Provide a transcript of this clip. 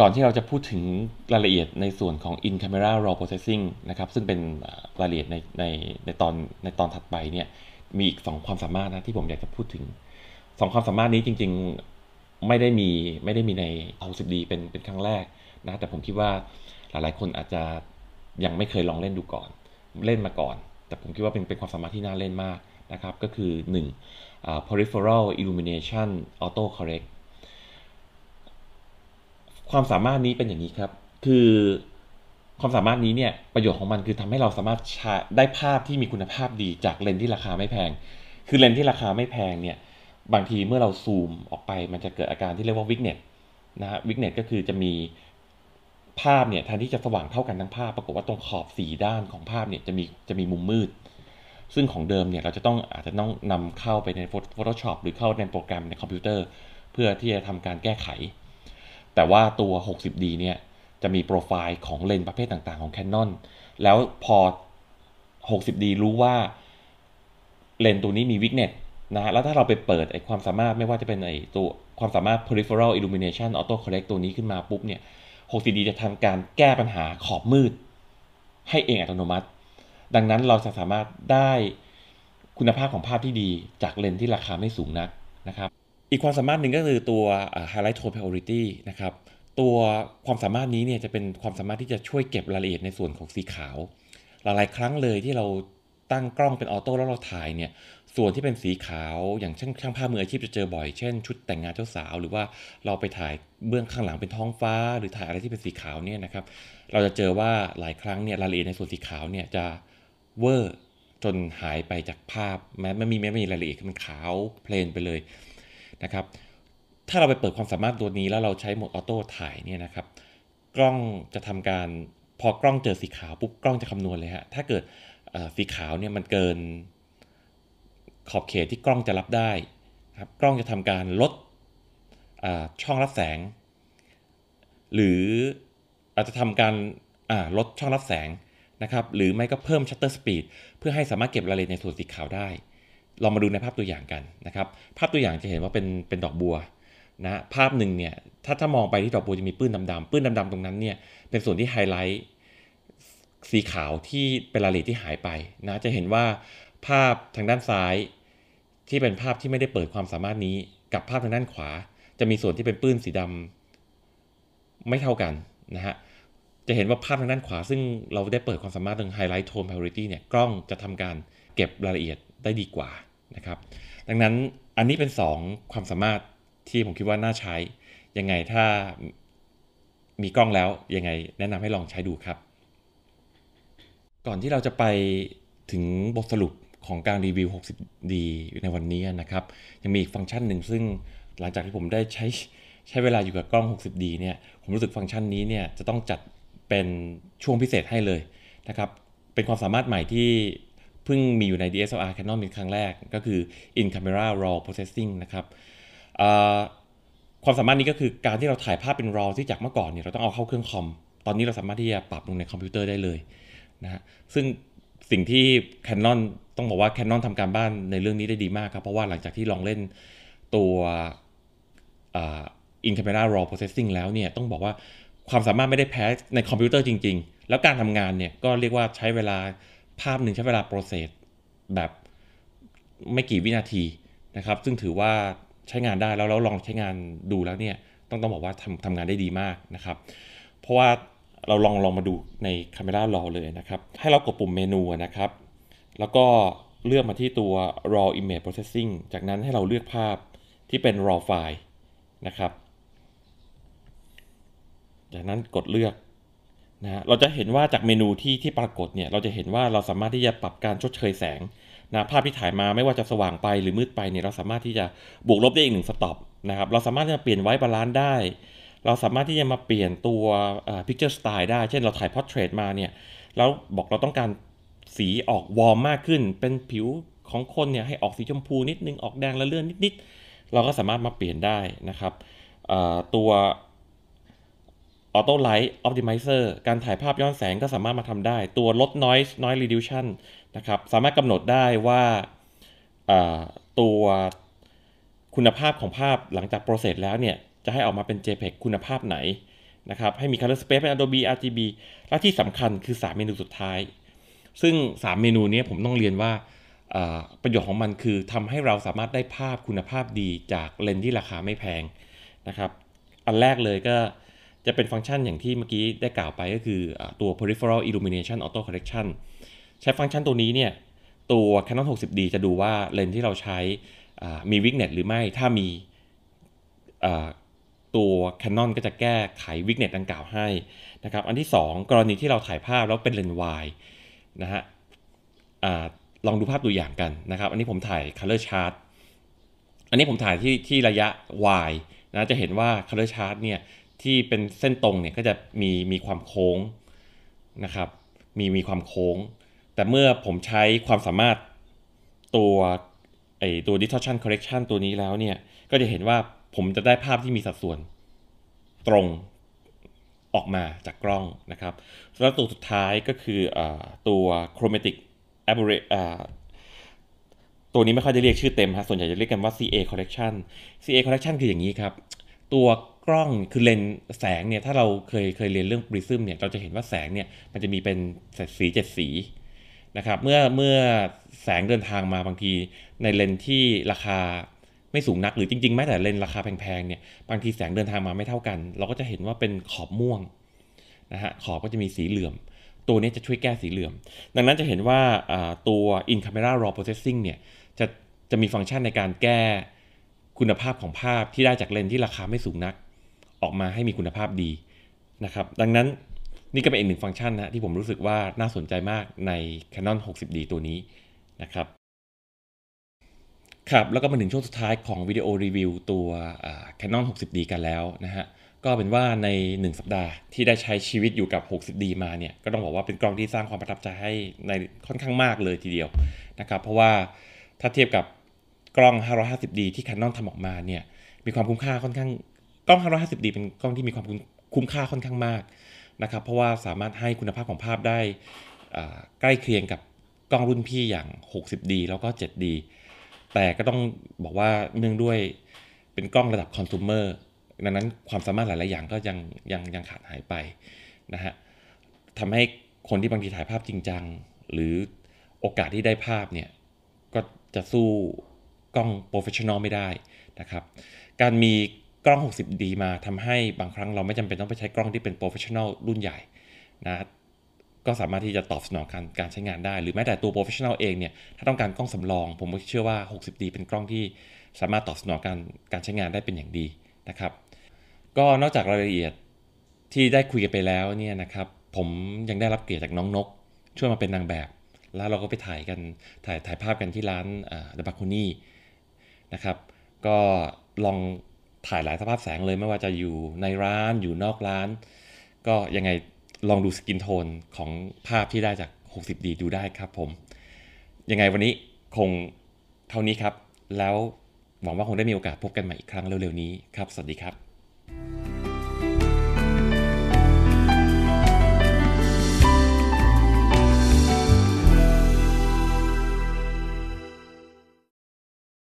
ก่อนที่เราจะพูดถึงรายละเอียดในส่วนของ in camera raw processing นะครับซึ่งเป็นรายละเอียดในในในตอนในตอนถัดไปเนี่ยมีอีก 2 ความสามารถนะที่ผมอยากจะพูดถึง 2 ความสามารถนี้จริงๆไม่ได้มีไม่ได้มีในบ0 d เป็นเป็นครั้งแรกนะแต่ผมคิดว่าหลายๆคนอาจจะยังไม่เคยลองเล่นดูก่อน เล่นมาก่อน แต่ผมคิดว่าเป็นเป็นความสามารถที่น่าเล่นมากนะครับ ก็คือ 1. Uh, peripheral illumination auto correct ความสามารถนี้เป็นอย่างนี้ครับ คือ ความสามารถนี้เนี่ย ประโยชน์ของมันคือทำให้เราสามารถได้ภาพที่มีคุณภาพดีจากเลนส์ที่ราคาไม่แพง คือเลนส์ที่ราคาไม่แพง เนี่ย บางทีเมื่อเราซูมออกไปมันจะเกิดอาการที่เรียกว่าวิกเน็ตนะฮะวิกเน็ตก็คือจะมีภาพเนี่ยแทนที่จะสว่างเท่ากันทั้งภาพ ปรากฏว่าตรงขอบสีด้านของภาพเนี่ยจะมีจะมีมุมมืด ซึ่งของเดิมเนี่ยเราจะต้องอาจจะต้องนำเข้าไปใน Photoshop หรือเข้าในโปรแกรมในคอมพิวเตอร์ เพื่อที่จะทำการแก้ไขแต่ว่าตัว 60D เนี่ยจะมีโปรไฟล์ของเลนส์ประเภทต่างๆของ Canon แล้วพอ 60D รู้ว่าเลนส์ตัวนี้มีวิกเน็ตนะฮะแล้วถ้าเราไปเปิด ไอความสามารถไม่ว่าจะเป็นไอตัวความสามารถ peripheral illumination auto correct ตัวนี้ขึ้นมาปุ๊บเนี่ย 60D จะทำการแก้ปัญหาขอบมืดให้เองอัตโนมัติ ดังนั้นเราจะสามารถได้คุณภาพของภาพที่ดีจากเลนส์ที่ราคาไม่สูงนักนะครับอีกความสามารถหนึ่งก็คือตัว highlight tone priority นะครับ ตัวความสามารถนี้เนี่ยจะเป็นความสามารถที่จะช่วยเก็บรายละเอียดในส่วนของสีขาว หลายๆครั้งเลยที่เราตั้งกล้องเป็นออโต้แล้วเราถ่ายเนี่ย ส่วนที่เป็นสีขาวอย่างช่างช่างภาพมืออาชีพจะเจอบ่อย เช่น ชุดแต่งงานเจ้าสาวหรือว่าเราไปถ่ายเบื้องข้างหลังเป็นท้องฟ้า หรือถ่ายอะไรที่เป็นสีขาวเนี่ยนะครับ เราจะเจอว่าหลายครั้งเนี่ยรายละเอียดในส่วนสีขาวเนี่ยจะเวอร์จนหายไปจากภาพแม้ไม่มีแม้ไม่มีรายละเอียดมันขาวเพลนไปเลยนะครับ ถ้าเราไปเปิดความสามารถตัวนี้แล้วเราใช้โหมดออโต้ถ่ายเนี่ยนะครับ กล้องจะทำการพอกล้องเจอสีขาวปุ๊บกล้องจะคำนวณเลยฮะ ถ้าเกิดสีขาวเนี่ยมันเกินขอบเขตที่กล้องจะรับได้ครับ กล้องจะทำการลดช่องรับแสง หรืออาจจะทำการลดช่องรับแสงนะครับ หรือไม่ก็เพิ่มชัตเตอร์สปีด เพื่อให้สามารถเก็บรายละเอียดในส่วนสีขาวได้เรามาดูในภาพตัวอย่างกันนะครับ ภาพตัวอย่างจะเห็นว่าเป็นเป็นดอกบัวนะ ภาพหนึ่งเนี่ยถ้าถ้ามองไปที่ดอกบัวจะมีปื้นดำๆปื้นดำๆตรงนั้นเนี่ย เป็นส่วนที่ไฮไลท์สีขาวที่เป็นรายละเอียดที่หายไปนะ จะเห็นว่าภาพทางด้านซ้ายที่เป็นภาพที่ไม่ได้เปิดความสามารถนี้กับภาพทางด้านขวา จะมีส่วนที่เป็นปื้นสีดำไม่เท่ากันนะฮะ จะเห็นว่าภาพทางด้านขวา ซึ่งเราได้เปิดความสามารถเรื่องไฮไลท์โทนพาริตี้เนี่ย กล้องจะทำการเก็บรายละเอียดได้ดีกว่านะครับดังนั้นอันนี้เป็น 2 ความสามารถที่ผมคิดว่าน่าใช้ ยังไงถ้ามีกล้องแล้วยังไง แนะนำให้ลองใช้ดูครับ ก่อนที่เราจะไปถึงบทสรุปของการรีวิว 60D ในวันนี้นะครับยังมีอีกฟังก์ชันหนึ่งซึ่งหลังจากที่ผมได้ใช้ใช้เวลาอยู่กับกล้อง 60D เนี่ยผมรู้สึกฟังก์ชันนี้เนี่ยจะต้องจัดเป็นช่วงพิเศษให้เลยนะครับ เป็นความสามารถใหม่ที่เพิ่งมีอยู่ใน DSLR Canon เป็นครั้งแรกก็คือ in camera raw processing นะครับความสามารถนี้ก็คือการที่เราถ่ายภาพเป็น raw ที่จากเมื่อก่อนเนี่ยเราต้องเอาเข้าเครื่องคอม ตอนนี้เราสามารถที่จะปรับลงในคอมพิวเตอร์ได้เลยนะฮะ ซึ่งสิ่งที่ Canon ต้องบอกว่า Canon ทำการบ้านในเรื่องนี้ได้ดีมากครับ เพราะว่าหลังจากที่ลองเล่นตัว In Camera Raw Processing แล้วเนี่ยต้องบอกว่าความสามารถไม่ได้แพ้ในคอมพิวเตอร์จริง ๆ แล้วการทำงานเนี่ยก็เรียกว่าใช้เวลาภาพหนึ่งใช้เวลาโปรเซสแบบไม่กี่วินาทีนะครับ ซึ่งถือว่าใช้งานได้แล้วเราลองใช้งานดูแล้วเนี่ย ต้องต้องบอกว่าทำทำงานได้ดีมากนะครับ เพราะว่าเราลองลองมาดูใน Camera r รอเลยนะครับ ให้เรากดปุ่มเมนูนะครับ แล้วก็เลือกมาที่ตัว raw image processing จากนั้นให้เราเลือกภาพที่เป็น raw file นะครับ จากนั้นกดเลือกนะเราจะเห็นว่าจากเมนูที่ที่ปรากฏเนี่ย เราจะเห็นว่าเราสามารถที่จะปรับการ ชดเชยแสงนะภาพที่ถ่ายมาไม่ว่าจะสว่างไปหรือมืดไปเนี่ยเราสามารถที่จะบวกลบได้อีกหนึ่งสต็อปนะครับ เราสามารถที่จะเปลี่ยนไว้บาลานซ์ได้ เราสามารถที่จะมาเปลี่ยนตัวพิกเจอร์สไตล์ได้ เช่น เราถ่ายพอร์เทรตมาเนี่ยแล้วบอกเราต้องการสีออกวอร์มมากขึ้น เป็นผิวของคนเนี่ยให้ออกสีชมพูนิดนึงออกแดงละเลื่อนนิดๆ เราก็สามารถมาเปลี่ยนได้นะครับตัวออโต้ไลท์ออปติมิเซอร์การถ่ายภาพย้อนแสงก็สามารถมาทำได้ตัวลด noise noise reduction นะครับ สามารถกำหนดได้ว่าตัวคุณภาพของภาพหลังจากโปรเซสแล้วเนี่ย จะให้ออกมาเป็น JPEG คุณภาพไหนนะครับ ให้มี color space เป็น Adobe RGB และที่สำคัญคือ 3 เมนูสุดท้าย ซึ่ง 3 เมนูนี้ผมต้องเรียนว่า ประโยชน์ของมันคือทำให้เราสามารถได้ภาพคุณภาพดีจากเลนส์ที่ราคาไม่แพงนะครับ อันแรกเลยก็จะเป็นฟังก์ชันอย่างที่เมื่อกี้ได้กล่าวไปก็คือตัว peripheral illumination auto correction ใช้ฟังก์ชันตัวนี้เนี่ยตัว Canon 60D จะดูว่าเลนส์ที่เราใช้มีวิกเน็ตหรือไม่ ถ้ามีตัว Canon ก็จะแก้ไขวิกเน็ตดังกล่าวให้นะครับ อันที่ 2 กรณีที่เราถ่ายภาพแล้วเป็นเลนส์วายนะฮะลองดูภาพตัวอย่างกันนะครับ อันนี้ผมถ่าย color chart อันนี้ผมถ่ายที่ที่ระยะ y นะจะเห็นว่า color chart เนี่ยที่เป็นเส้นตรงเนี่ยก็จะมีมีความโค้งนะครับ มีมีความโค้ง แต่เมื่อผมใช้ความสามารถตัวไอตัว distortion correction ตัวนี้แล้วเนี่ยก็จะเห็นว่าผมจะได้ภาพที่มีสัดส่วนตรงออกมาจากกล้องนะครับแล้วตัวสุดท้ายก็คืออตัว chromatic aberration ตัวนี้ไม่ค่อยจะเรียกชื่อเต็มฮะส่วนใหญ่จะเรียกกันว่า CA correction CA correction คืออย่างนี้ครับ ตัวกล้อง คือเลนแสงเนี่ย ถ้าเราเคยเคยเรียนเรื่องปริซึมเนี่ยเราจะเห็นว่าแสงเนี่ยมันจะมีเป็นสีเจ็ดสีนะครับเมื่อเมื่อแสงเดินทางมาบางทีในเลนที่ราคาไม่สูงนัก หรือจริงๆแม้แต่เลนราคาแพงๆเนี่ยบางทีแสงเดินทางมาไม่เท่ากัน เราก็จะเห็นว่าเป็นขอบม่วงนะฮะขอบก็จะมีสีเหลื่อม ตัวนี้จะช่วยแก้สีเหลื่อม ดังนั้นจะเห็นว่าตัว in camera raw processing เนี่ยจะจะมีฟังก์ชันในการแก้คุณภาพของภาพที่ได้จากเลนที่ราคาไม่สูงนักออกมาให้มีคุณภาพดีนะครับ ดังนั้นนี่ก็เป็นอีกหนึ่งฟังก์ชันนะที่ผมรู้สึกว่าน่าสนใจมากใน Canon 60D ตัวนี้นะครับครับแล้วก็มาถึงช่วงสุดท้ายของวิดีโอรีวิวตัว Canon 60D กันแล้วนะฮะก็เป็นว่าใน 1 สัปดาห์ที่ได้ใช้ชีวิตอยู่กับ 60D มาเนี่ยก็ต้องบอกว่าเป็นกล้องที่สร้างความประทับใจให้ในค่อนข้างมากเลยทีเดียวนะครับเพราะว่าถ้าเทียบกับกล้อง 550D ที่ Canon ทำออกมาเนี่ยมีความคุ้มค่าค่อนข้างกล้อง 550D เป็นกล้องที่มีความคุ้มค่าค่อนข้างมากนะครับ เพราะว่าสามารถให้คุณภาพของภาพได้ใกล้เคียงกับกล้องรุ่นพี่อย่าง 60D แล้วก็ 7D แต่ก็ต้องบอกว่าเนื่องด้วยเป็นกล้องระดับคอน sumer ดังนั้นความสามารถหลายๆอย่างก็ยังยังยังขาดหายไปนะฮะทำให้คนที่บางทีถ่ายภาพจริงจัง หรือโอกาสที่ได้ภาพเนี่ยก็จะสู้กล้องโปรเฟชชั่นอลไม่ได้นะครับ การมีกล้อง 60D มาทำให้บางครั้งเราไม่จำเป็นต้องไปใช้กล้องที่เป็นโปรเฟชชั่นอลรุ่นใหญ่นะก็สามารถที่จะตอบสนองการการใช้งานได้ หรือแม้แต่ตัวโปรเฟชชั่นอลเองเนี่ยถ้าต้องการกล้องสำรองผมก็เชื่อว่า 60D เป็นกล้องที่สามารถตอบสนองการการใช้งานได้เป็นอย่างดีนะครับ ก็นอกจากรายละเอียดที่ได้คุยกันไปแล้วเนี่ยนะครับผมยังได้รับเกียรติจากน้องนก ช่วยมาเป็นนางแบบ แล้วเราก็ไปถ่ายกันถ่ายถ่ายภาพกันที่ร้านเดอะบาคูนี่นะครับ ก็ลองถ่ายหลายสภาพแสงเลยไม่ว่าจะอยู่ในร้านอยู่นอกร้าน ก็ยังไงลองดูสกินโทนของภาพที่ได้จาก 60D ดูได้ครับผม ยังไงวันนี้คงเท่านี้ครับ แล้วหวังว่าคงได้มีโอกาสพบกันใหม่อีกครั้งเร็วๆนี้ครับสวัสดีครับ